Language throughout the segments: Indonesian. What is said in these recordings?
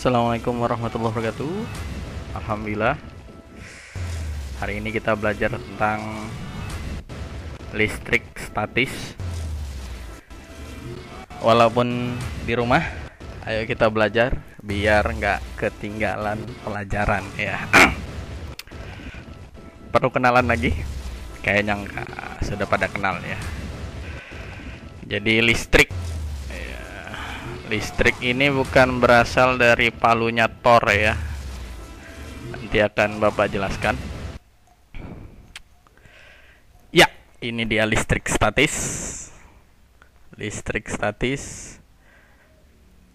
Assalamualaikum warahmatullahi wabarakatuh Alhamdulillah Hari ini kita belajar tentang Listrik statis Walaupun di rumah Ayo kita belajar Biar nggak ketinggalan pelajaran ya Perlu kenalan lagi? Kayaknya nggak Sudah pada kenal ya Jadi listrik listrik ini bukan berasal dari palunya Thor ya nanti akan bapak jelaskan ya ini dia listrik statis listrik statis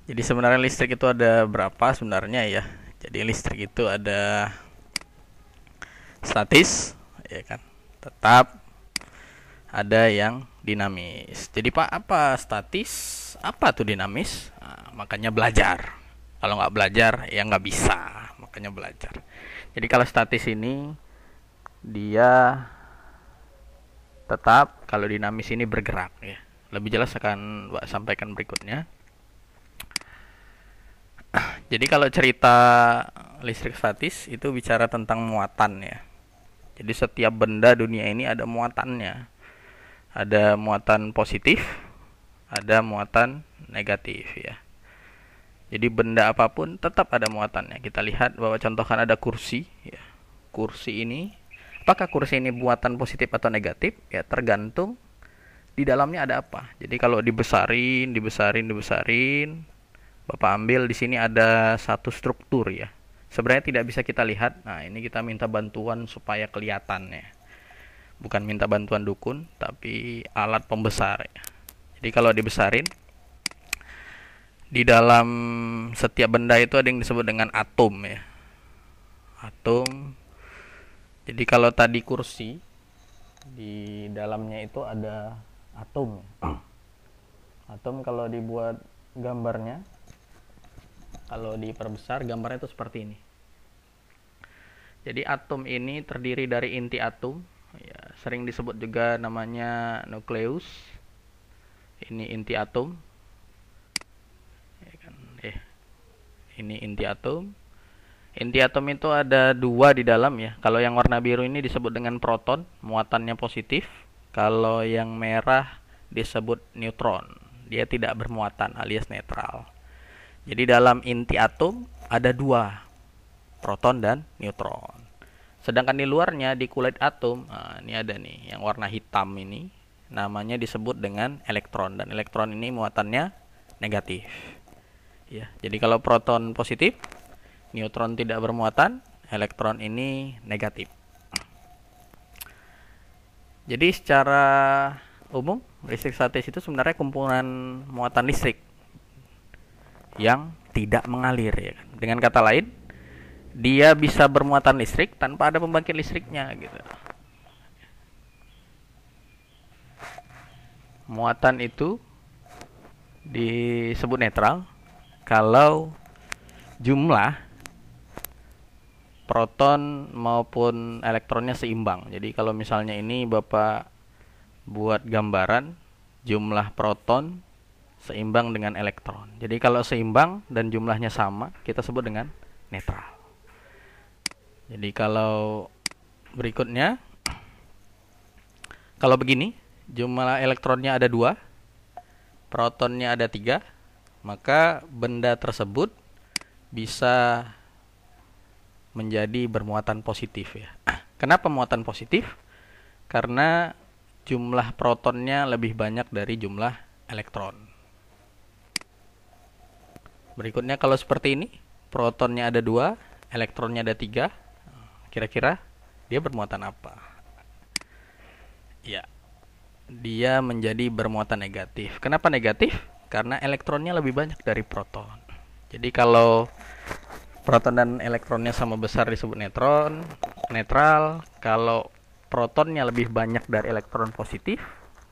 jadi sebenarnya listrik itu ada berapa sebenarnya ya jadi listrik itu ada statis ya kan tetap ada yang dinamis. Jadi Pak apa statis? Apa tuh dinamis? Nah, makanya belajar. Kalau nggak belajar ya nggak bisa. Makanya belajar. Jadi kalau statis ini dia tetap, kalau dinamis ini bergerak ya. Lebih jelas akan Pak sampaikan berikutnya. Jadi kalau cerita listrik statis itu bicara tentang muatan ya. Jadi setiap benda dunia ini ada muatannya ada muatan positif, ada muatan negatif ya. Jadi benda apapun tetap ada muatannya. Kita lihat bahwa contohkan ada kursi ya. Kursi ini apakah kursi ini buatan positif atau negatif ya tergantung di dalamnya ada apa. Jadi kalau dibesarin, dibesarin, dibesarin, Bapak ambil di sini ada satu struktur ya. Sebenarnya tidak bisa kita lihat. Nah, ini kita minta bantuan supaya kelihatannya bukan minta bantuan dukun tapi alat pembesar jadi kalau dibesarin di dalam setiap benda itu ada yang disebut dengan atom ya atom jadi kalau tadi kursi di dalamnya itu ada atom atom kalau dibuat gambarnya kalau diperbesar gambarnya itu seperti ini jadi atom ini terdiri dari inti atom ya, sering disebut juga namanya nukleus ini inti atom ya kan? eh ini inti atom inti atom itu ada dua di dalam ya kalau yang warna biru ini disebut dengan proton muatannya positif kalau yang merah disebut neutron dia tidak bermuatan alias netral jadi dalam inti atom ada dua proton dan neutron Sedangkan di luarnya di kulit atom, nah, ini ada nih yang warna hitam ini, namanya disebut dengan elektron dan elektron ini muatannya negatif. Ya, jadi kalau proton positif, neutron tidak bermuatan, elektron ini negatif. Jadi secara umum listrik statis itu sebenarnya kumpulan muatan listrik yang tidak mengalir ya. Kan? Dengan kata lain, dia bisa bermuatan listrik tanpa ada pembangkit listriknya gitu. Muatan itu disebut netral kalau jumlah proton maupun elektronnya seimbang. Jadi kalau misalnya ini Bapak buat gambaran jumlah proton seimbang dengan elektron. Jadi kalau seimbang dan jumlahnya sama, kita sebut dengan netral. Jadi kalau berikutnya, kalau begini, jumlah elektronnya ada dua, protonnya ada tiga, maka benda tersebut bisa menjadi bermuatan positif ya. Kenapa muatan positif? Karena jumlah protonnya lebih banyak dari jumlah elektron. Berikutnya kalau seperti ini, protonnya ada dua, elektronnya ada tiga, Kira-kira dia bermuatan apa? Ya, dia menjadi bermuatan negatif. Kenapa negatif? Karena elektronnya lebih banyak dari proton. Jadi kalau proton dan elektronnya sama besar disebut netron, netral. Kalau protonnya lebih banyak dari elektron positif,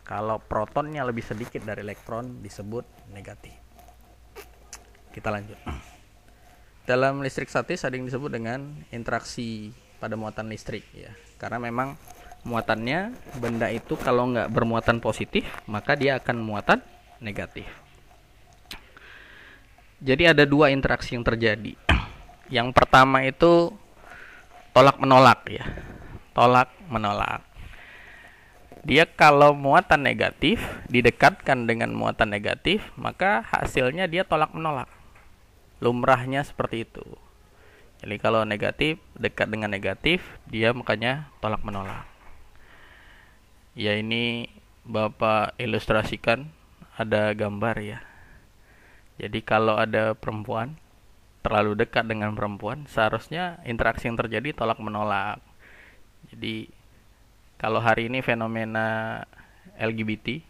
kalau protonnya lebih sedikit dari elektron disebut negatif. Kita lanjut. Dalam listrik statis ada yang disebut dengan interaksi pada muatan listrik ya karena memang muatannya benda itu kalau nggak bermuatan positif maka dia akan muatan negatif jadi ada dua interaksi yang terjadi yang pertama itu tolak menolak ya tolak menolak dia kalau muatan negatif didekatkan dengan muatan negatif maka hasilnya dia tolak menolak lumrahnya seperti itu jadi kalau negatif dekat dengan negatif, dia makanya tolak menolak. Ya ini Bapak ilustrasikan ada gambar ya. Jadi kalau ada perempuan terlalu dekat dengan perempuan, seharusnya interaksi yang terjadi tolak menolak. Jadi kalau hari ini fenomena LGBT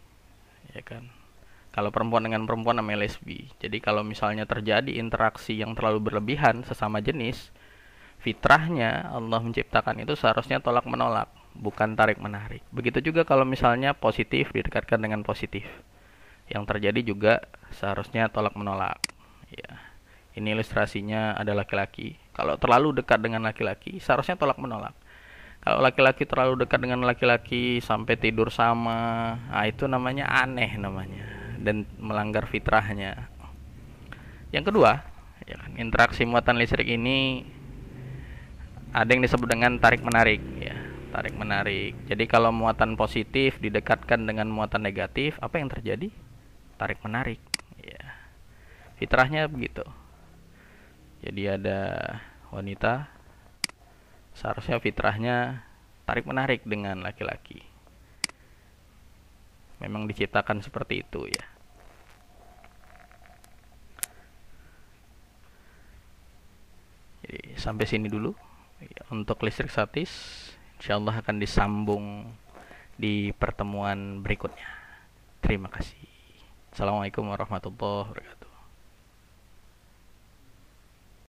ya kan kalau perempuan dengan perempuan namanya lesbi. Jadi kalau misalnya terjadi interaksi yang terlalu berlebihan sesama jenis, fitrahnya Allah menciptakan itu seharusnya tolak menolak, bukan tarik menarik. Begitu juga kalau misalnya positif didekatkan dengan positif. Yang terjadi juga seharusnya tolak menolak. Ya. Ini ilustrasinya ada laki-laki. Kalau terlalu dekat dengan laki-laki, seharusnya tolak menolak kalau laki-laki terlalu dekat dengan laki-laki sampai tidur sama nah itu namanya aneh namanya dan melanggar fitrahnya. Yang kedua, ya kan, interaksi muatan listrik ini ada yang disebut dengan tarik menarik ya, tarik menarik. Jadi kalau muatan positif didekatkan dengan muatan negatif, apa yang terjadi? Tarik menarik ya. Fitrahnya begitu. Jadi ada wanita seharusnya fitrahnya tarik menarik dengan laki-laki memang diciptakan seperti itu ya sampai sini dulu ya, untuk listrik statis insyaallah akan disambung di pertemuan berikutnya terima kasih assalamualaikum warahmatullahi wabarakatuh